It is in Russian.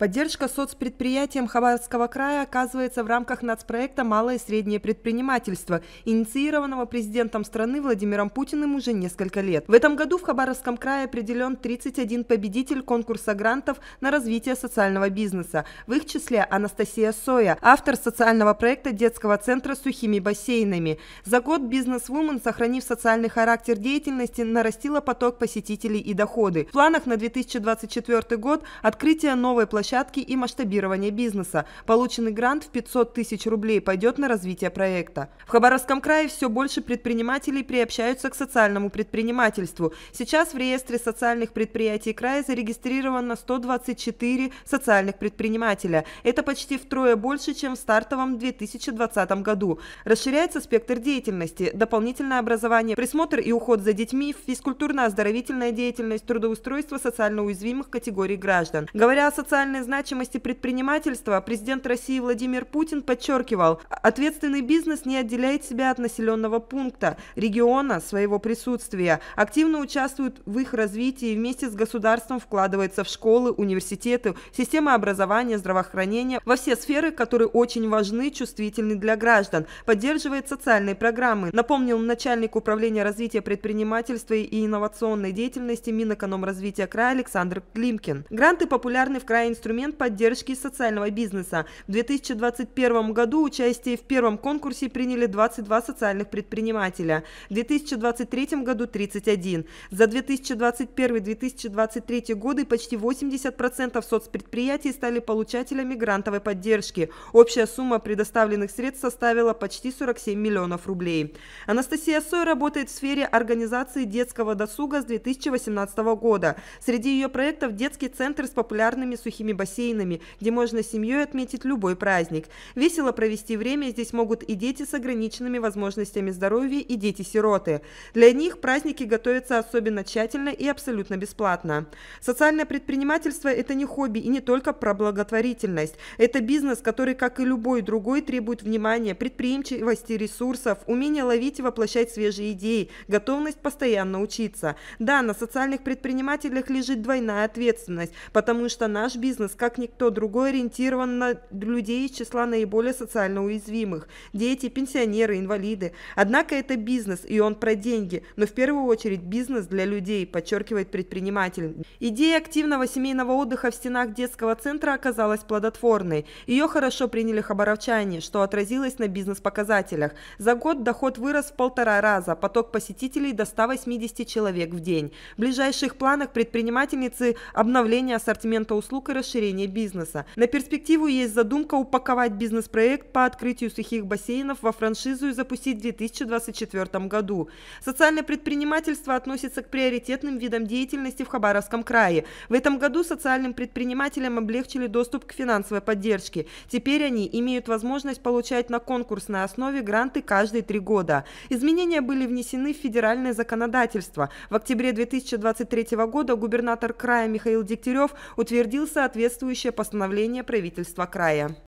Поддержка соцпредприятиям Хабаровского края оказывается в рамках нацпроекта «Малое и среднее предпринимательство», инициированного президентом страны Владимиром Путиным уже несколько лет. В этом году в Хабаровском крае определен 31 победитель конкурса грантов на развитие социального бизнеса. В их числе Анастасия Соя, автор социального проекта детского центра с сухими бассейнами. За год бизнес-вумен, сохранив социальный характер деятельности, нарастила поток посетителей и доходы. В планах на 2024 год открытие новой площадки площадки и масштабирование бизнеса. Полученный грант в 500 тысяч рублей пойдет на развитие проекта. В Хабаровском крае все больше предпринимателей приобщаются к социальному предпринимательству. Сейчас в реестре социальных предприятий края зарегистрировано 124 социальных предпринимателя. Это почти втрое больше, чем в стартовом 2020 году. Расширяется спектр деятельности, дополнительное образование, присмотр и уход за детьми, физкультурно-оздоровительная деятельность, трудоустройство социально уязвимых категорий граждан. Говоря о социальной социальной значимости предпринимательства президент России Владимир Путин подчеркивал, ответственный бизнес не отделяет себя от населенного пункта, региона, своего присутствия, активно участвует в их развитии и вместе с государством вкладывается в школы, университеты, системы образования, здравоохранения, во все сферы, которые очень важны, чувствительны для граждан, поддерживает социальные программы, напомнил начальник управления развития предпринимательства и инновационной деятельности Минэкономразвития края Александр Климкин. Гранты популярны в крае инструментов инструмент поддержки социального бизнеса. В 2021 году участие в первом конкурсе приняли 22 социальных предпринимателя, в 2023 году 31. За 2021-2023 годы почти 80% соцпредприятий стали получателями грантовой поддержки. Общая сумма предоставленных средств составила почти 47 миллионов рублей. Анастасия Сой работает в сфере организации детского досуга с 2018 года. Среди ее проектов детский центр с популярными сухими бассейнами, где можно семьей отметить любой праздник. Весело провести время здесь могут и дети с ограниченными возможностями здоровья, и дети-сироты. Для них праздники готовятся особенно тщательно и абсолютно бесплатно. Социальное предпринимательство – это не хобби и не только про благотворительность. Это бизнес, который, как и любой другой, требует внимания, предприимчивости, ресурсов, умения ловить и воплощать свежие идеи, готовность постоянно учиться. Да, на социальных предпринимателях лежит двойная ответственность, потому что наш бизнес бизнес, как никто другой, ориентирован на людей из числа наиболее социально уязвимых – дети, пенсионеры, инвалиды. Однако это бизнес, и он про деньги, но в первую очередь бизнес для людей, подчеркивает предприниматель. Идея активного семейного отдыха в стенах детского центра оказалась плодотворной. Ее хорошо приняли хабаровчане, что отразилось на бизнес-показателях. За год доход вырос в полтора раза, поток посетителей до 180 человек в день. В ближайших планах предпринимательницы обновление ассортимента услуг и расширение расширения бизнеса. На перспективу есть задумка упаковать бизнес-проект по открытию сухих бассейнов во франшизу и запустить в 2024 году. Социальное предпринимательство относится к приоритетным видам деятельности в Хабаровском крае. В этом году социальным предпринимателям облегчили доступ к финансовой поддержке. Теперь они имеют возможность получать на конкурсной основе гранты каждые три года. Изменения были внесены в федеральное законодательство. В октябре 2023 года губернатор края Михаил Дегтярев утвердил соответствующие соответствующее постановление правительства края